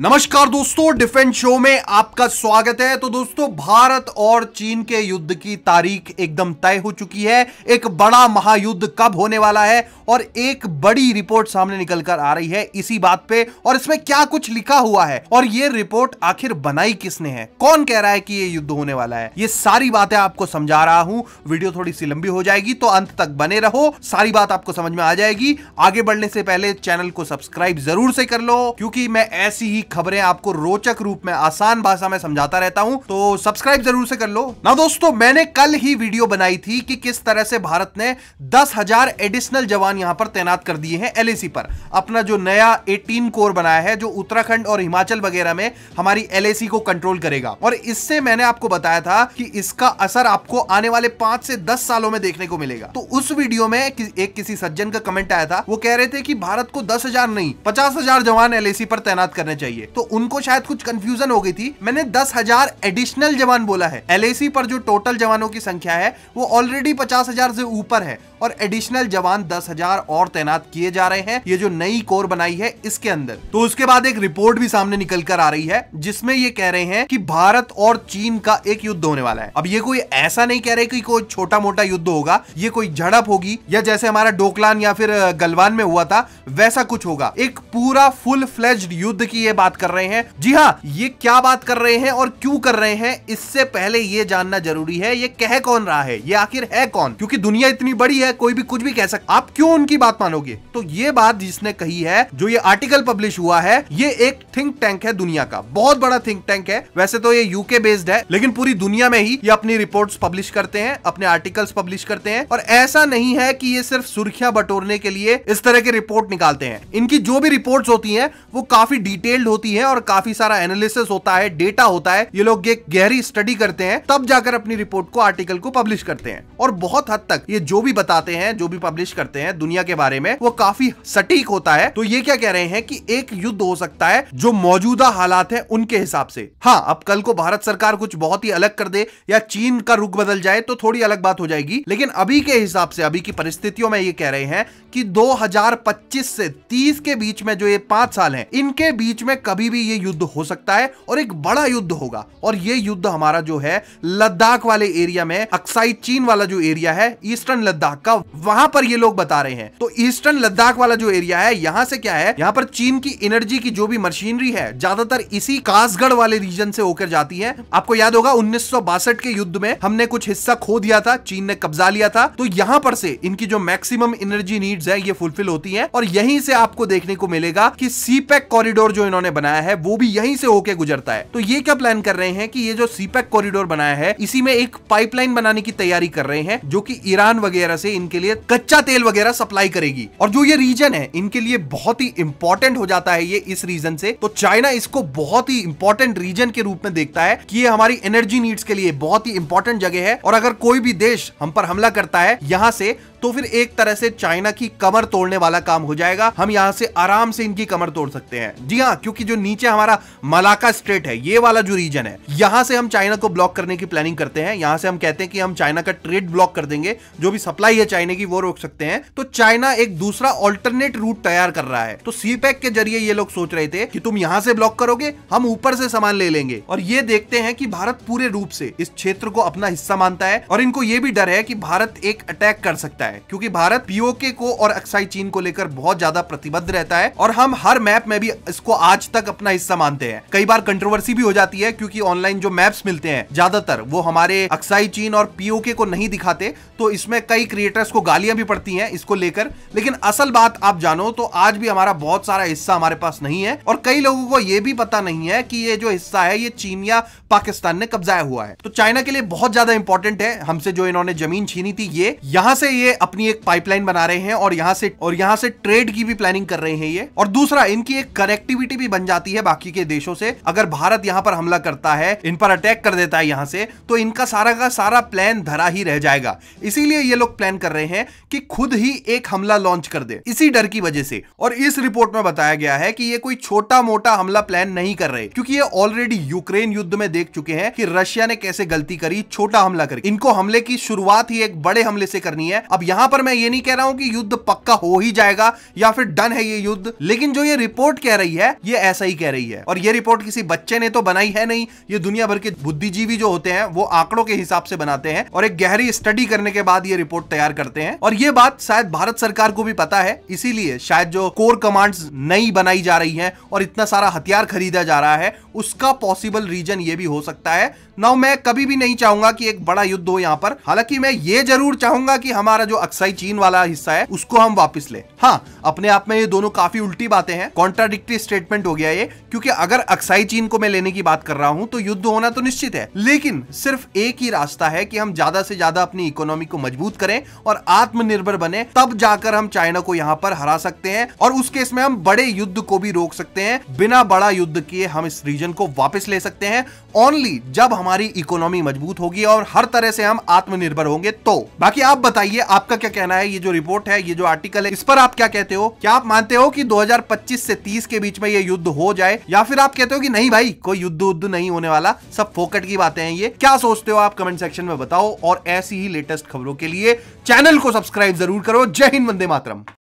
नमस्कार दोस्तों defence show में आपका स्वागत है तो दोस्तों भारत और चीन के युद्ध की तारीख एकदम तय हो चुकी है एक बड़ा महायुद्ध कब होने वाला है और एक बड़ी रिपोर्ट सामने निकल कर आ रही है इसी बात पे और इसमें क्या कुछ लिखा हुआ है और ये रिपोर्ट आखिर बनाई किसने है कौन कह रहा है कि ये युद्ध होने वाला है ये सारी बातें आपको समझा रहा हूं वीडियो थोड़ी सी लंबी हो जाएगी तो अंत तक बने रहो सारी बात आपको समझ में आ जाएगी आगे बढ़ने से पहले चैनल को सब्सक्राइब जरूर से कर लो क्योंकि मैं ऐसी ही की खबरें आपको रोचक रूप में आसान भाषा में समझाता रहता हूं तो सब्सक्राइब जरूर से कर लो ना दोस्तों मैंने कल ही वीडियो बनाई थी कि किस तरह से भारत ने दस हजार एडिशनल जवान यहां पर तैनात कर दिए हैं एलएसी पर अपना जो नया एटीन कोर बनाया है जो उत्तराखंड और हिमाचल वगैरह में हमारी एलएसी को कंट्रोल करेगा और इससे मैंने आपको बताया था कि इसका असर आपको आने वाले पांच से दस सालों में देखने को मिलेगा तो उस वीडियो में एक किसी सज्जन का कमेंट आया था वो कह रहे थे कि भारत को दस हजार नहीं पचास हजार जवान एलएसी पर तैनात करने चाहिए चाहिए तो उनको शायद कुछ कंफ्यूजन हो गई थी मैंने दस हजार एडिशनल जवान बोला है एल पर जो टोटल जवानों की संख्या है वो ऑलरेडी पचास हजार से ऊपर है और एडिशनल जवान दस हजार और तैनात किए जा रहे हैं ये जो नई कोर बनाई है इसके अंदर तो उसके बाद एक रिपोर्ट भी सामने निकल कर आ रही है जिसमें ये कह रहे हैं कि भारत और चीन का एक युद्ध होने वाला है अब ये कोई ऐसा नहीं कह रहे कि कोई छोटा मोटा युद्ध होगा ये कोई झड़प होगी या जैसे हमारा डोकलान या फिर गलवान में हुआ था वैसा कुछ होगा एक पूरा फुल फ्लेज्ड युद्ध की ये बात कर रहे हैं जी हाँ ये क्या बात कर रहे हैं और क्यों कर रहे हैं इससे पहले ये जानना जरूरी है ये कह कौन रहा है ये आखिर है कौन क्योंकि दुनिया इतनी बड़ी है कोई भी कुछ भी कह सकता आप क्यों उनकी बात मानोगे तो ये बात जिसने कही है जो ये आर्टिकल पब्लिश हुआ है ये एक थिंक टैंक है दुनिया का बहुत बड़ा थिंक टैंक है वैसे तो ये यूके बेस्ड है लेकिन पूरी दुनिया में ही ये अपनी रिपोर्ट पब्लिश करते हैं अपने आर्टिकल्स पब्लिश करते हैं और ऐसा नहीं है कि ये सिर्फ सुर्खियां बटोरने के लिए इस तरह की रिपोर्ट निकालते हैं इनकी जो भी रिपोर्ट होती है वो काफी डिटेल्ड होती है और काफी सारा एनालिसिस होता है डेटा होता है ये लोग एक गहरी स्टडी करते हैं तब जाकर अपनी रिपोर्ट को आर्टिकल को पब्लिश करते हैं और बहुत हद तक ये जो भी बताते हैं जो भी पब्लिश करते हैं दुनिया के बारे में वो काफी सटीक होता है तो ये क्या कह रहे हैं कि एक युद्ध हो सकता है जो मौजूदा हालात है उनके हिसाब से हाँ अब कल को भारत सरकार कुछ बहुत ही अलग कर दे या चीन का रुख बदल जाए तो थोड़ी अलग बात हो जाएगी लेकिन अभी के हिसाब से अभी की परिस्थितियों में ये कह रहे हैं कि 2025 से 30 के बीच में जो ये पांच साल हैं इनके बीच में कभी भी ये युद्ध हो सकता है और एक बड़ा युद्ध होगा और ये युद्ध हमारा जो है लद्दाख वाले एरिया में अक्साई चीन वाला जो एरिया है ईस्टर्न लद्दाख का वहां पर ये लोग बता रहे हैं तो ईस्टर्न लद्दाख वाला जो एरिया है यहाँ से क्या है यहाँ पर चीन की एनर्जी की जो भी मशीनरी है ज्यादातर इसी कासगढ़ वाले रीजन से होकर जाती है आपको याद होगा उन्नीस के युद्ध में हमने कुछ हिस्सा खो दिया था चीन ने कब्जा लिया था तो यहाँ पर से इनकी जो मैक्सिमम एनर्जी नीड्स है ये फुलफिल होती है और यहीं से आपको देखने को मिलेगा कि सीपेक कॉरिडोर जो इन्होंने बनाया है वो भी यहीं से होके गुजरता है तो ये क्या प्लान कर रहे हैं कि ये जो सीपेक कॉरिडोर e बनाया है इसी में एक पाइपलाइन बनाने की तैयारी कर रहे हैं जो कि ईरान वगैरह से इनके लिए कच्चा तेल वगैरह सप्लाई करेगी और जो ये रीजन है इनके लिए बहुत ही इंपॉर्टेंट हो जाता है ये इस रीजन से तो चाइना इसको बहुत ही इंपॉर्टेंट रीजन के रूप में देखता है कि ये हमारी एनर्जी नीड्स के लिए बहुत ही इंपॉर्टेंट जगह है और अगर कोई भी देश हम पर हमला करता है यहाँ से तो फिर एक तरह से चाइना की कमर तोड़ने वाला काम हो जाएगा हम यहाँ से आराम से इनकी कमर तोड़ सकते हैं जी हाँ क्योंकि जो नीचे हमारा मलाका स्ट्रेट है ये वाला जो रीजन है यहाँ से हम चाइना को ब्लॉक करने की प्लानिंग करते हैं यहाँ से हम कहते हैं कि हम चाइना का ट्रेड ब्लॉक कर देंगे जो भी सप्लाई है चाइना की वो रोक सकते हैं तो चाइना एक दूसरा ऑल्टरनेट रूट तैयार कर रहा है तो सी के जरिए ये लोग सोच रहे थे कि तुम यहाँ से ब्लॉक करोगे हम ऊपर से सामान ले लेंगे और ये देखते हैं कि भारत पूरे रूप से इस क्षेत्र को अपना हिस्सा मानता है और इनको ये भी डर है कि भारत एक अटैक कर सकता है है क्योंकि भारत पीओके को और अक्साई चीन को लेकर बहुत ज्यादा प्रतिबद्ध रहता है और हम हर मैप में भी इसको आज तक अपना हिस्सा मानते हैं कई बार कंट्रोवर्सी भी हो जाती है क्योंकि ऑनलाइन जो मैप्स मिलते हैं ज्यादातर वो हमारे अक्साई चीन और पीओके को नहीं दिखाते तो इसमें कई क्रिएटर्स को गालियां भी पड़ती हैं इसको लेकर लेकिन असल बात आप जानो तो आज भी हमारा बहुत सारा हिस्सा हमारे पास नहीं है और कई लोगों को यह भी पता नहीं है कि ये जो हिस्सा है ये चीन या पाकिस्तान ने कब्जाया हुआ है तो चाइना के लिए बहुत ज्यादा इंपॉर्टेंट है हमसे जो इन्होंने जमीन छीनी थी ये यहां से ये अपनी एक पाइपलाइन बना रहे हैं और यहाँ से और यहाँ से ट्रेड की भी प्लानिंग कर रहे हैं ये और दूसरा इनकी एक कनेक्टिविटी भी बन जाती है बाकी के देशों से अगर भारत यहाँ पर हमला करता है इन पर अटैक कर देता है यहाँ से तो इनका सारा का सारा प्लान धरा ही रह जाएगा इसीलिए ये लोग प्लान कर रहे हैं कि खुद ही एक हमला लॉन्च कर दे इसी डर की वजह से और इस रिपोर्ट में बताया गया है कि ये कोई छोटा मोटा हमला प्लान नहीं कर रहे क्योंकि ये ऑलरेडी यूक्रेन युद्ध में देख चुके हैं कि रशिया ने कैसे गलती करी छोटा हमला करी इनको हमले की शुरुआत ही एक बड़े हमले से करनी है अब यहां पर मैं ये नहीं कह रहा हूं कि युद्ध पक्का हो ही जाएगा या फिर डन है ये युद्ध लेकिन जो ये रिपोर्ट कह रही है ये ऐसा ही कह रही है और ये रिपोर्ट किसी बच्चे ने तो बनाई है नहीं ये दुनिया भर के बुद्धिजीवी जो होते हैं वो आंकड़ों के हिसाब से बनाते हैं और एक गहरी स्टडी करने के बाद ये रिपोर्ट तैयार करते हैं और ये बात शायद भारत सरकार को भी पता है इसीलिए शायद जो कोर कमांड्स नई बनाई जा रही है और इतना सारा हथियार खरीदा जा रहा है उसका पॉसिबल रीजन ये भी हो सकता है नाउ मैं कभी भी नहीं चाहूंगा कि एक बड़ा युद्ध हो यहाँ पर हालांकि मैं ये जरूर चाहूंगा कि हमारा जो अक्साई चीन वाला हिस्सा है उसको हम वापस ले हाँ अपने आप में ये दोनों काफी उल्टी बातें हैं कॉन्ट्राडिक्टी स्टेटमेंट हो गया ये क्योंकि अगर अक्साई चीन को मैं लेने की बात कर रहा हूं तो युद्ध होना तो निश्चित है लेकिन सिर्फ एक ही रास्ता है कि हम ज्यादा से ज्यादा अपनी इकोनॉमी को मजबूत करें और आत्मनिर्भर बने तब जाकर हम चाइना को यहाँ पर हरा सकते हैं और उस केस में हम बड़े युद्ध को भी रोक सकते हैं बिना बड़ा युद्ध किए हम इस रीजन डिसीजन को वापस ले सकते हैं ओनली जब हमारी इकोनॉमी मजबूत होगी और हर तरह से हम आत्मनिर्भर होंगे तो बाकी आप बताइए आपका क्या कहना है ये जो रिपोर्ट है ये जो आर्टिकल है इस पर आप क्या कहते हो क्या आप मानते हो कि 2025 से 30 के बीच में ये युद्ध हो जाए या फिर आप कहते हो कि नहीं भाई कोई युद्ध उद्ध नहीं होने वाला सब फोकट की बातें हैं ये क्या सोचते हो आप कमेंट सेक्शन में बताओ और ऐसी ही लेटेस्ट खबरों के लिए चैनल को सब्सक्राइब जरूर करो जय हिंद वंदे मातरम